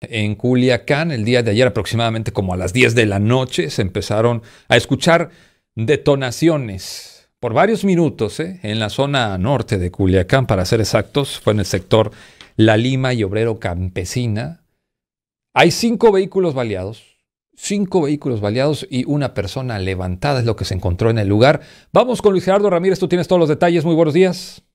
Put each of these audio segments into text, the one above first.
en Culiacán el día de ayer, aproximadamente como a las 10 de la noche, se empezaron a escuchar detonaciones por varios minutos ¿eh? en la zona norte de Culiacán, para ser exactos, fue en el sector La Lima y Obrero Campesina. Hay cinco vehículos baleados, cinco vehículos baleados y una persona levantada es lo que se encontró en el lugar. Vamos con Luis Gerardo Ramírez, tú tienes todos los detalles, muy buenos días.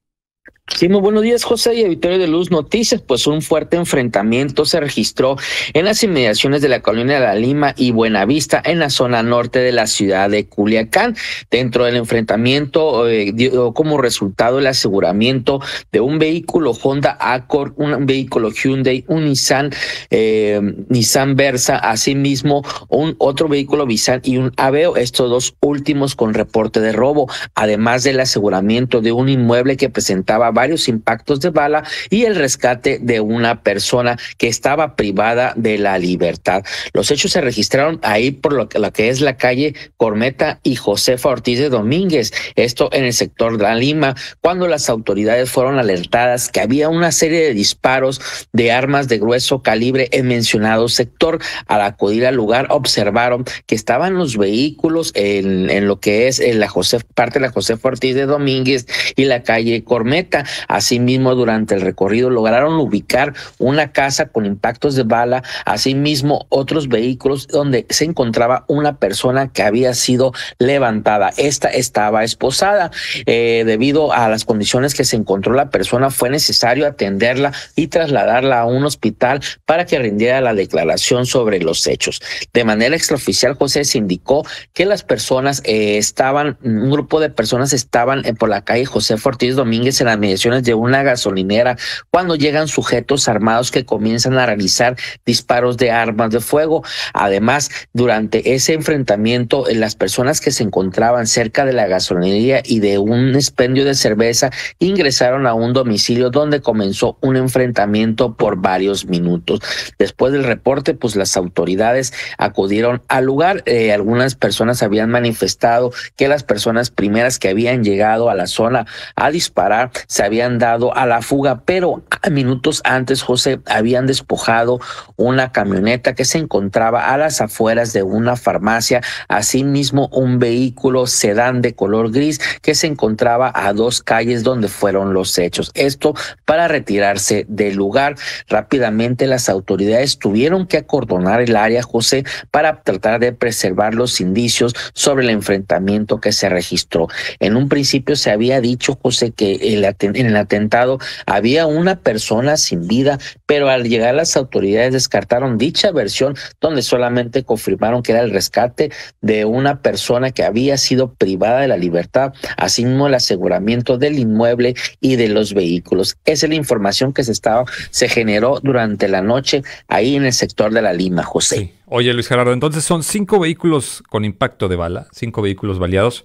Sí, muy buenos días, José y Auditorio de Luz Noticias. Pues un fuerte enfrentamiento se registró en las inmediaciones de la colonia de La Lima y Buenavista, en la zona norte de la ciudad de Culiacán. Dentro del enfrentamiento eh, dio como resultado el aseguramiento de un vehículo Honda Accord, un vehículo Hyundai, un Nissan, eh, Nissan Versa, asimismo un otro vehículo Nissan y un Aveo, estos dos últimos con reporte de robo, además del aseguramiento de un inmueble que presentaba varios impactos de bala y el rescate de una persona que estaba privada de la libertad. Los hechos se registraron ahí por lo que, es la calle Cormeta y Josefa Ortiz de Domínguez, esto en el sector de Lima, cuando las autoridades fueron alertadas que había una serie de disparos de armas de grueso calibre en mencionado sector. Al acudir al lugar observaron que estaban los vehículos en, lo que es la parte de la José Ortiz de Domínguez y la calle Cormeta Asimismo, durante el recorrido lograron ubicar una casa con impactos de bala, asimismo otros vehículos donde se encontraba una persona que había sido levantada. Esta estaba esposada. Eh, debido a las condiciones que se encontró la persona, fue necesario atenderla y trasladarla a un hospital para que rindiera la declaración sobre los hechos. De manera extraoficial, José se indicó que las personas eh, estaban, un grupo de personas estaban eh, por la calle José Fortís Domínguez en las mediaciones de una gasolinera cuando llegan sujetos armados que comienzan a realizar disparos de armas de fuego. Además, durante ese enfrentamiento, eh, las personas que se encontraban cerca de la gasolinería y de un expendio de cerveza ingresaron a un domicilio donde comenzó un enfrentamiento por varios minutos. Después del reporte, pues las autoridades acudieron al lugar. Eh, algunas personas habían manifestado que las personas primeras que habían llegado a la zona a disparar se habían dado a la fuga, pero minutos antes, José, habían despojado una camioneta que se encontraba a las afueras de una farmacia, asimismo un vehículo sedán de color gris que se encontraba a dos calles donde fueron los hechos. Esto para retirarse del lugar. Rápidamente las autoridades tuvieron que acordonar el área, José, para tratar de preservar los indicios sobre el enfrentamiento que se registró. En un principio se había dicho, José, que el en el atentado había una persona sin vida, pero al llegar las autoridades descartaron dicha versión donde solamente confirmaron que era el rescate de una persona que había sido privada de la libertad, así como el aseguramiento del inmueble y de los vehículos. Esa es la información que se estaba se generó durante la noche ahí en el sector de la Lima, José. Oye, Luis Gerardo, entonces son cinco vehículos con impacto de bala, cinco vehículos baleados,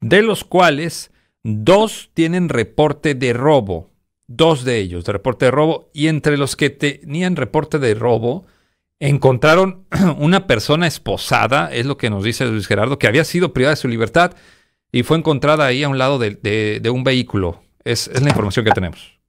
de los cuales Dos tienen reporte de robo, dos de ellos de reporte de robo, y entre los que tenían reporte de robo, encontraron una persona esposada, es lo que nos dice Luis Gerardo, que había sido privada de su libertad y fue encontrada ahí a un lado de, un vehículo. es la información que tenemos.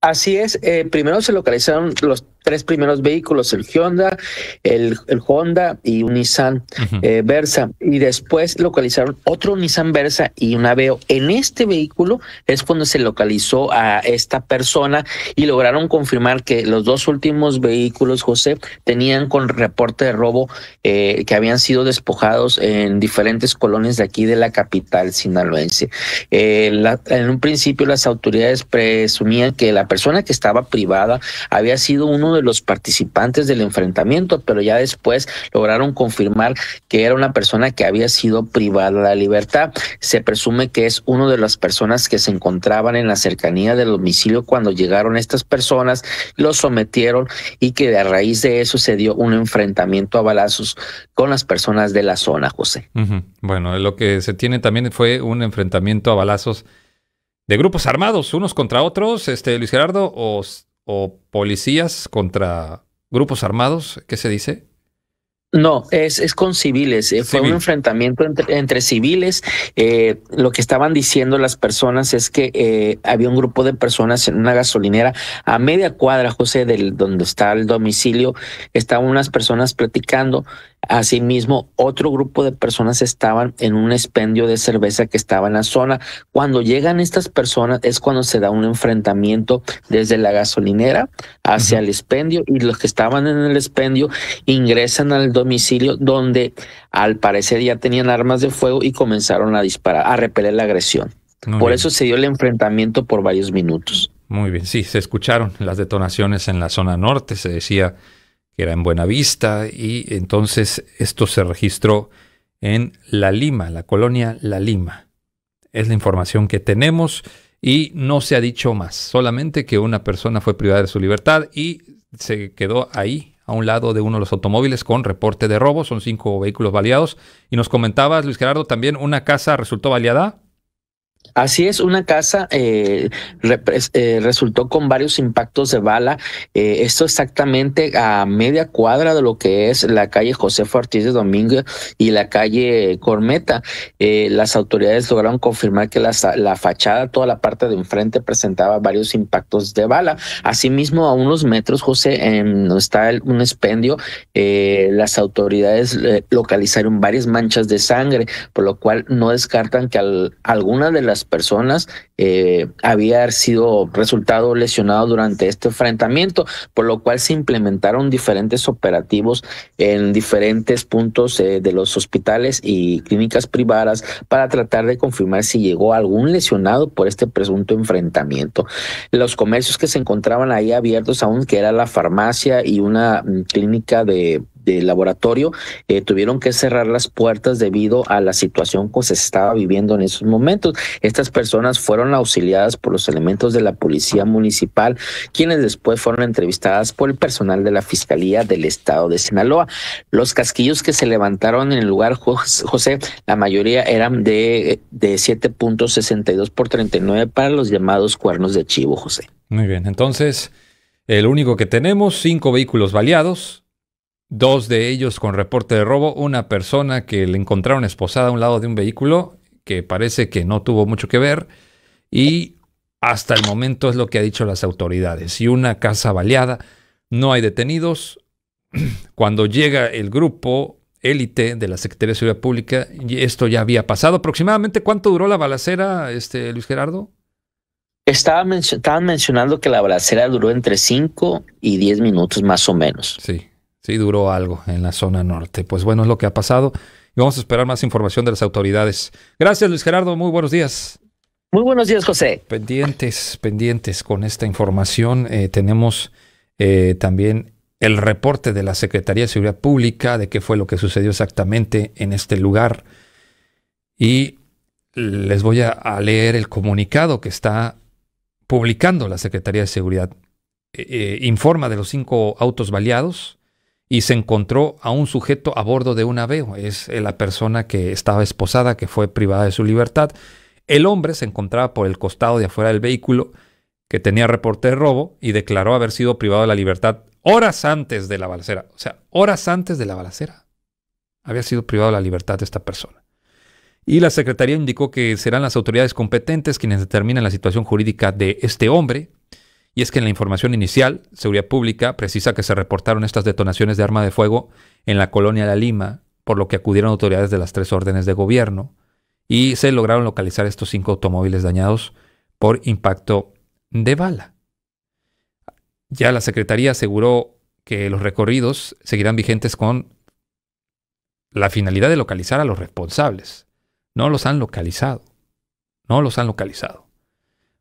Así es, eh, primero se localizaron los tres primeros vehículos, el Hyundai, el, Honda y un Nissan eh, Versa. Y después localizaron otro Nissan Versa y un Aveo. En este vehículo es cuando se localizó a esta persona y lograron confirmar que los dos últimos vehículos, José, tenían con reporte de robo eh, que habían sido despojados en diferentes colonias de aquí de la capital sinaloense. en un principio las autoridades presumían que la persona que estaba privada había sido uno de los participantes del enfrentamiento, pero ya después lograron confirmar que era una persona que había sido privada de la libertad. Se presume que es una de las personas que se encontraban en la cercanía del domicilio cuando llegaron estas personas, lo sometieron y que a raíz de eso se dio un enfrentamiento a balazos con las personas de la zona, José. Bueno, lo que se tiene también fue un enfrentamiento a balazos de grupos armados, unos contra otros, este, Luis Gerardo, o, policías contra grupos armados, ¿qué se dice? No, es, es con civiles. Eh, fue un enfrentamiento entre, civiles. Eh, lo que estaban diciendo las personas es que eh, había un grupo de personas en una gasolinera a media cuadra, José, del donde está el domicilio. Estaban unas personas platicando. Asimismo, otro grupo de personas estaban en un expendio de cerveza que estaba en la zona. Cuando llegan estas personas es cuando se da un enfrentamiento desde la gasolinera hacia el expendio y los que estaban en el expendio ingresan al domicilio donde al parecer ya tenían armas de fuego y comenzaron a disparar, a repeler la agresión. por eso se dio el enfrentamiento por varios minutos. Muy bien, sí, se escucharon las detonaciones en la zona norte, se decía era en Buenavista, y entonces esto se registró en La Lima, la colonia La Lima. Es la información que tenemos y no se ha dicho más, solamente que una persona fue privada de su libertad y se quedó ahí, a un lado de uno de los automóviles, con reporte de robo. Son cinco vehículos baleados. Y nos comentabas, Luis Gerardo, también una casa resultó baleada. Así es, una casa eh, eh, resultó con varios impactos de bala. Eh, esto exactamente a media cuadra de lo que es la calle José Ortiz de Domingo y la calle Cormeta. las autoridades lograron confirmar que la, fachada, toda la parte de enfrente, presentaba varios impactos de bala. Asimismo, a unos metros, José, en, está un expendio. las autoridades localizaron varias manchas de sangre, por lo cual no descartan que alguna de las las personas eh, había sido resultado lesionado durante este enfrentamiento, por lo cual se implementaron diferentes operativos en diferentes puntos eh, de los hospitales y clínicas privadas para tratar de confirmar si llegó algún lesionado por este presunto enfrentamiento. Los comercios que se encontraban ahí abiertos aún, que era la farmacia y una mm, clínica de de laboratorio eh, tuvieron que cerrar las puertas debido a la situación que se estaba viviendo en esos momentos. Estas personas fueron auxiliadas por los elementos de la policía municipal, quienes después fueron entrevistadas por el personal de la Fiscalía del Estado de Sinaloa. Los casquillos que se levantaron en el lugar, José, la mayoría eran de, de 7.62 por 39 para los llamados cuernos de chivo, José. Muy bien, entonces... El único que tenemos, cinco vehículos baleados, dos de ellos con reporte de robo, una persona que le encontraron esposada a un lado de un vehículo, que parece que no tuvo mucho que ver, y hasta el momento es lo que han dicho las autoridades. Y una casa baleada, no hay detenidos. Cuando llega el grupo élite de la Secretaría de Seguridad Pública, esto ya había pasado. ¿Aproximadamente cuánto duró la balacera, este, Luis Gerardo? Estaba estaban mencionando que la balacera duró entre 5 y 10 minutos más o menos. Sí. Sí, duró algo en la zona norte. Pues bueno, es lo que ha pasado. Y vamos a esperar más información de las autoridades. Gracias, Luis Gerardo. Muy buenos días. Muy buenos días, José. Pendientes, pendientes con esta información. Eh, tenemos eh, también el reporte de la Secretaría de Seguridad Pública de qué fue lo que sucedió exactamente en este lugar. Y les voy a, leer el comunicado que está publicando la Secretaría de Seguridad. Eh, informa de los cinco autos baleados, y se encontró a un sujeto a bordo de un aveo. Es eh, la persona que estaba esposada, que fue privada de su libertad. El hombre se encontraba por el costado de afuera del vehículo que tenía reporte de robo y declaró haber sido privado de la libertad horas antes de la balacera. O sea, horas antes de la balacera. Había sido privado de la libertad de esta persona. Y la Secretaría indicó que serán las autoridades competentes quienes determinen la situación jurídica de este hombre, y es que en la información inicial, Seguridad Pública precisa que se reportaron estas detonaciones de arma de fuego en la colonia La Lima, por lo que acudieron autoridades de las tres órdenes de gobierno y se lograron localizar estos cinco automóviles dañados por impacto de bala. Ya la Secretaría aseguró que los recorridos seguirán vigentes con la finalidad de localizar a los responsables. No los han localizado. No los han localizado.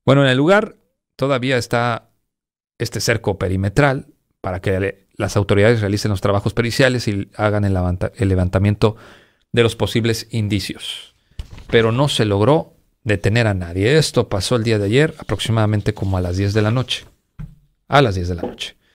Bueno, en el lugar todavía está este cerco perimetral para que las autoridades realicen los trabajos periciales y hagan el, levantamiento de los posibles indicios. Pero no se logró detener a nadie. Esto pasó el día de ayer aproximadamente como a las 10 de la noche. A las 10 de la noche.